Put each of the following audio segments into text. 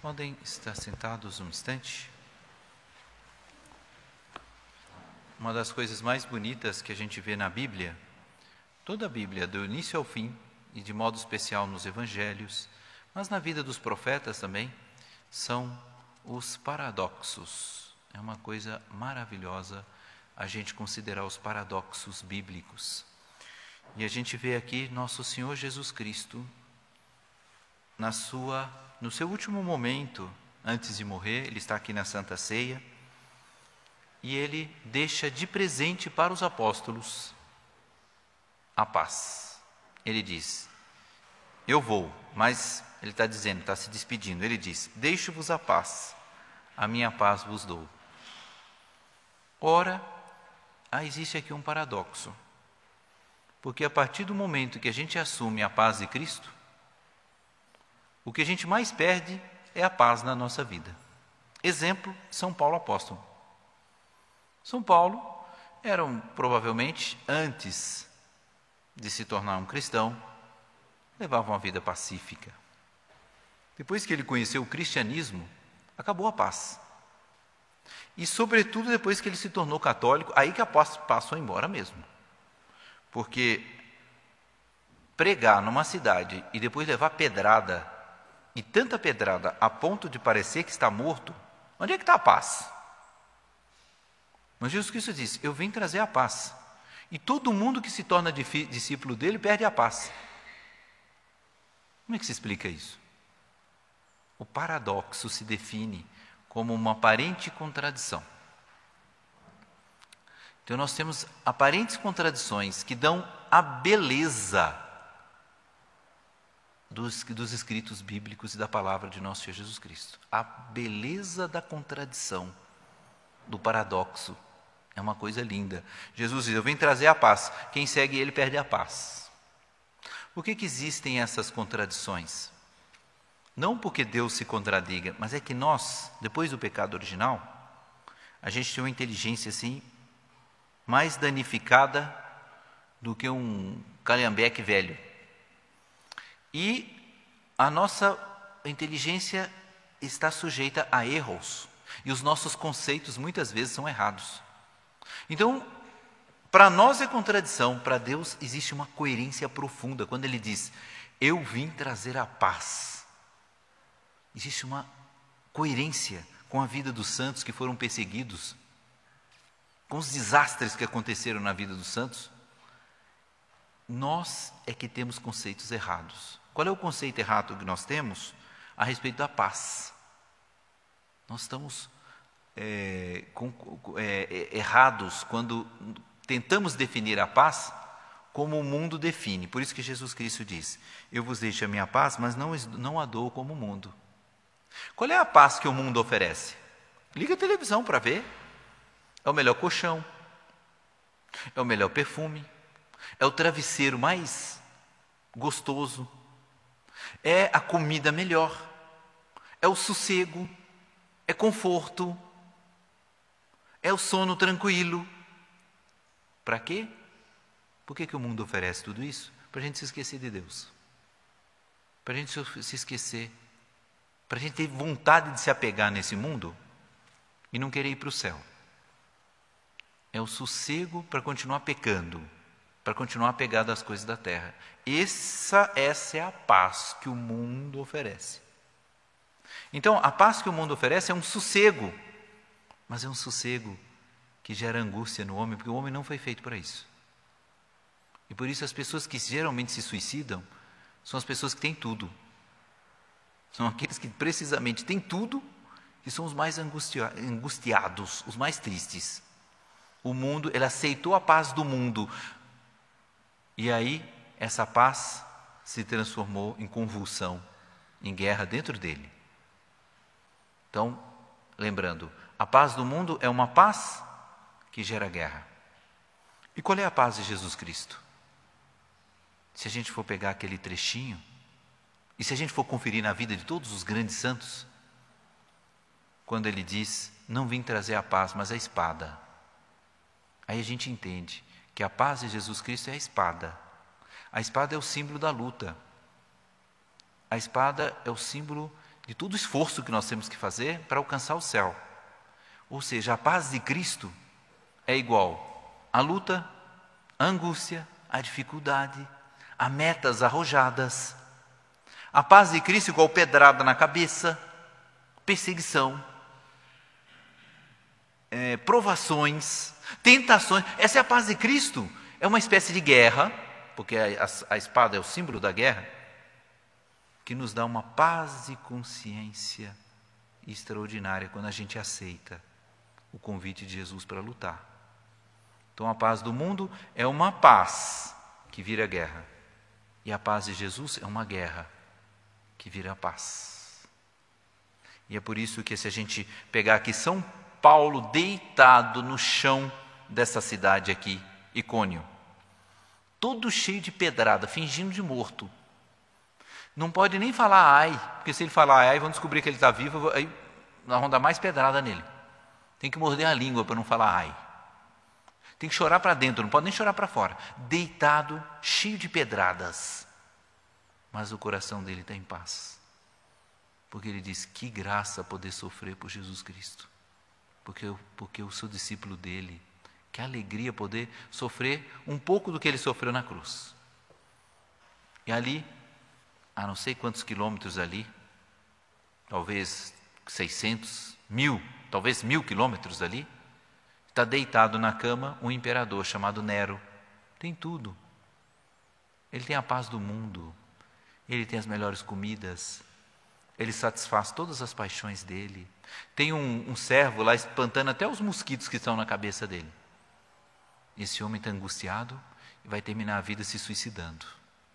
Podem estar sentados um instante. Uma das coisas mais bonitas que a gente vê na Bíblia, toda a Bíblia, do início ao fim, e de modo especial nos evangelhos, mas na vida dos profetas também, são os paradoxos. É uma coisa maravilhosa a gente considerar os paradoxos bíblicos. E a gente vê aqui nosso Senhor Jesus Cristo na sua, no seu último momento antes de morrer, ele está aqui na Santa Ceia, e ele deixa de presente para os apóstolos a paz. Ele diz: Eu vou, mas ele está dizendo, está se despedindo. Ele diz: Deixo-vos a paz, a minha paz vos dou. Ora, ah, existe aqui um paradoxo. Porque a partir do momento que a gente assume a paz de Cristo, o que a gente mais perde é a paz na nossa vida. Exemplo: São Paulo apóstolo. São Paulo era um, provavelmente antes de se tornar um cristão, levava uma vida pacífica. Depois que ele conheceu o cristianismo, acabou a paz. E, sobretudo, depois que ele se tornou católico, aí que a paz passou embora mesmo. Porque pregar numa cidade e depois levar pedrada e tanta pedrada a ponto de parecer que está morto, onde é que está a paz? Mas Jesus Cristo disse: Eu vim trazer a paz. E todo mundo que se torna discípulo dele perde a paz. Como é que se explica isso? O paradoxo se define como uma aparente contradição. Então, nós temos aparentes contradições que dão a beleza dos, dos escritos bíblicos e da palavra de nosso Senhor Jesus Cristo. A beleza da contradição, do paradoxo, é uma coisa linda. Jesus diz: Eu vim trazer a paz. Quem segue ele perde a paz. Por que, que existem essas contradições? Não porque Deus se contradiga, mas é que nós, depois do pecado original, a gente tem uma inteligência assim, mais danificada do que um calhambeque velho. E a nossa inteligência está sujeita a erros. E os nossos conceitos muitas vezes são errados. Então, para nós é contradição, para Deus existe uma coerência profunda. Quando Ele diz, Eu vim trazer a paz, existe uma coerência com a vida dos santos que foram perseguidos, com os desastres que aconteceram na vida dos santos. Nós é que temos conceitos errados. Qual é o conceito errado que nós temos a respeito da paz? Nós estamos é, com, é, é, errados quando tentamos definir a paz como o mundo define. Por isso que Jesus Cristo diz: Eu vos deixo a minha paz, mas não, não a dou como o mundo. Qual é a paz que o mundo oferece? Liga a televisão para ver. É o melhor colchão, é o melhor perfume, é o travesseiro mais gostoso, é a comida melhor, é o sossego, é conforto, é o sono tranquilo. Para quê? Por que, que o mundo oferece tudo isso? Para a gente se esquecer de Deus. Para a gente se esquecer. Para a gente ter vontade de se apegar nesse mundo e não querer ir para o céu. É o sossego para continuar pecando para continuar apegado às coisas da terra. Essa, essa é a paz que o mundo oferece. Então, a paz que o mundo oferece é um sossego, mas é um sossego que gera angústia no homem, porque o homem não foi feito para isso. E por isso as pessoas que geralmente se suicidam são as pessoas que têm tudo. São aqueles que precisamente têm tudo e são os mais angustiados, os mais tristes. O mundo, ele aceitou a paz do mundo, e aí essa paz se transformou em convulsão, em guerra dentro dele. Então, lembrando, a paz do mundo é uma paz que gera guerra. E qual é a paz de Jesus Cristo? Se a gente for pegar aquele trechinho, e se a gente for conferir na vida de todos os grandes santos, quando ele diz: Não vim trazer a paz, mas a espada. Aí a gente entende que a paz de Jesus Cristo é a espada. A espada é o símbolo da luta. A espada é o símbolo de todo o esforço que nós temos que fazer para alcançar o céu. Ou seja, a paz de Cristo é igual à luta, à angústia, à dificuldade, a metas arrojadas. A paz de Cristo é igual pedrada na cabeça, perseguição, é, provações, tentações. Essa é a paz de Cristo. É uma espécie de guerra, porque a, a, a espada é o símbolo da guerra, que nos dá uma paz e consciência extraordinária quando a gente aceita o convite de Jesus para lutar. Então a paz do mundo é uma paz que vira guerra. E a paz de Jesus é uma guerra que vira paz. E é por isso que se a gente pegar aqui São Paulo deitado no chão dessa cidade aqui, Icônio, todo cheio de pedrada, fingindo de morto. Não pode nem falar ai, porque se ele falar ai, vão descobrir que ele está vivo, aí vão dar mais pedrada nele. Tem que morder a língua para não falar ai. Tem que chorar para dentro, não pode nem chorar para fora. Deitado, cheio de pedradas. Mas o coração dele está em paz. Porque ele diz: que graça poder sofrer por Jesus Cristo porque eu, porque eu sou discípulo dele. Que alegria poder sofrer um pouco do que ele sofreu na cruz. E ali, a não sei quantos quilômetros ali, talvez 600, mil, talvez mil quilômetros ali, está deitado na cama um imperador chamado Nero. Tem tudo. Ele tem a paz do mundo, ele tem as melhores comidas, ele satisfaz todas as paixões dele. Tem um, um servo lá espantando até os mosquitos que estão na cabeça dele. Esse homem está angustiado e vai terminar a vida se suicidando.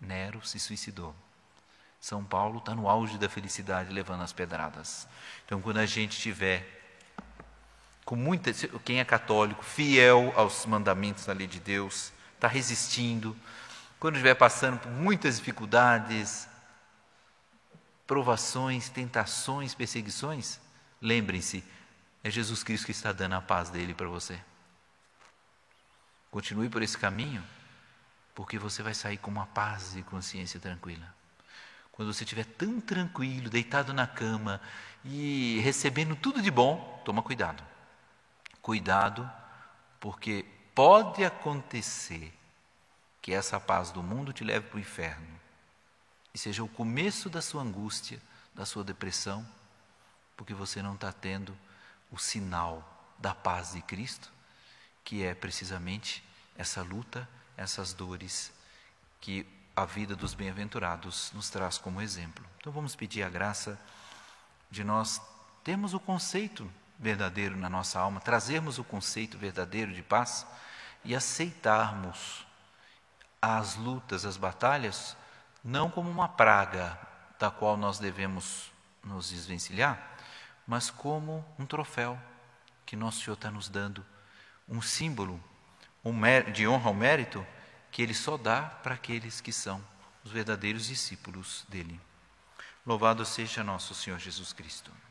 Nero se suicidou. São Paulo está no auge da felicidade, levando as pedradas. Então, quando a gente tiver com muita, quem é católico, fiel aos mandamentos da lei de Deus, está resistindo, quando estiver passando por muitas dificuldades, provações, tentações, perseguições, lembrem-se, é Jesus Cristo que está dando a paz dele para você. Continue por esse caminho, porque você vai sair com uma paz e consciência tranquila. Quando você estiver tão tranquilo, deitado na cama e recebendo tudo de bom, toma cuidado. Cuidado, porque pode acontecer que essa paz do mundo te leve para o inferno e seja o começo da sua angústia, da sua depressão, porque você não está tendo o sinal da paz de Cristo, que é precisamente essa luta, essas dores que a vida dos bem-aventurados nos traz como exemplo. Então vamos pedir a graça de nós termos o conceito verdadeiro na nossa alma, trazermos o conceito verdadeiro de paz e aceitarmos as lutas, as batalhas não como uma praga da qual nós devemos nos desvencilhar, mas como um troféu que nosso Senhor está nos dando, um símbolo um de honra ao mérito que Ele só dá para aqueles que são os verdadeiros discípulos dele. Louvado seja nosso Senhor Jesus Cristo.